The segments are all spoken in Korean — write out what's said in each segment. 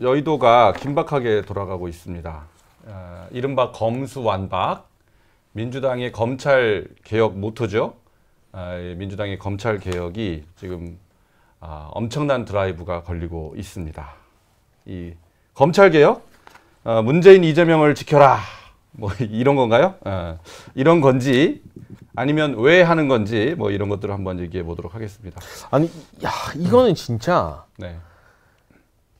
여의도가 긴박하게 돌아가고 있습니다. 어, 이른바 검수완박, 민주당의 검찰 개혁 모토죠. 어, 민주당의 검찰 개혁이 지금 어, 엄청난 드라이브가 걸리고 있습니다. 이 검찰 개혁, 어, 문재인 이재명을 지켜라. 뭐 이런 건가요? 어, 이런 건지 아니면 왜 하는 건지 뭐 이런 것들을 한번 얘기해 보도록 하겠습니다. 아니, 야 이거는 진짜. 네.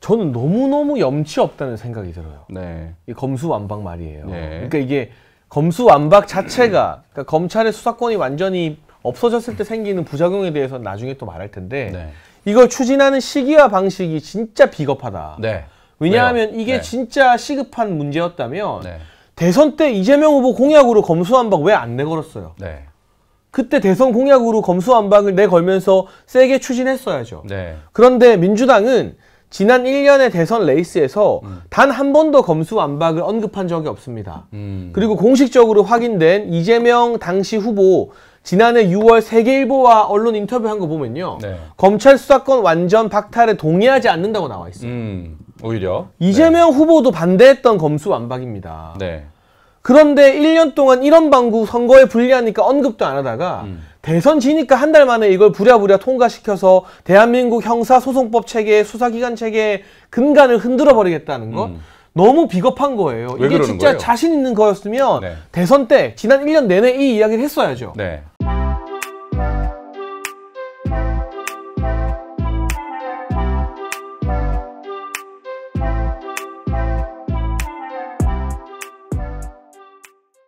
저는 너무너무 염치 없다는 생각이 들어요. 네. 이 검수완박 말이에요. 네. 그러니까 이게 검수완박 자체가 그러니까 검찰의 수사권이 완전히 없어졌을 때 생기는 부작용에 대해서 나중에 또 말할 텐데 네. 이걸 추진하는 시기와 방식이 진짜 비겁하다. 네. 왜냐하면 왜요? 이게 네. 진짜 시급한 문제였다면 네. 대선 때 이재명 후보 공약으로 검수완박 왜 안 내걸었어요? 네. 그때 대선 공약으로 검수완박을 내걸면서 세게 추진했어야죠. 네. 그런데 민주당은 지난 1년의 대선 레이스에서 음. 단한 번도 검수 안박을 언급한 적이 없습니다. 음. 그리고 공식적으로 확인된 이재명 당시 후보 지난해 6월 세계일보와 언론 인터뷰한 거 보면요. 네. 검찰 수사권 완전 박탈에 동의하지 않는다고 나와 있어요. 음. 오히려 이재명 네. 후보도 반대했던 검수 안박입니다. 네. 그런데 1년 동안 이런 방구 선거에 불리하니까 언급도 안 하다가 음. 대선 지니까 한 달 만에 이걸 부랴부랴 통과시켜서 대한민국 형사소송법 체계, 수사기관 체계 근간을 흔들어 버리겠다는 것. 음. 너무 비겁한 거예요. 이게 진짜 거예요? 자신 있는 거였으면 네. 대선 때 지난 1년 내내 이 이야기를 했어야죠. 네.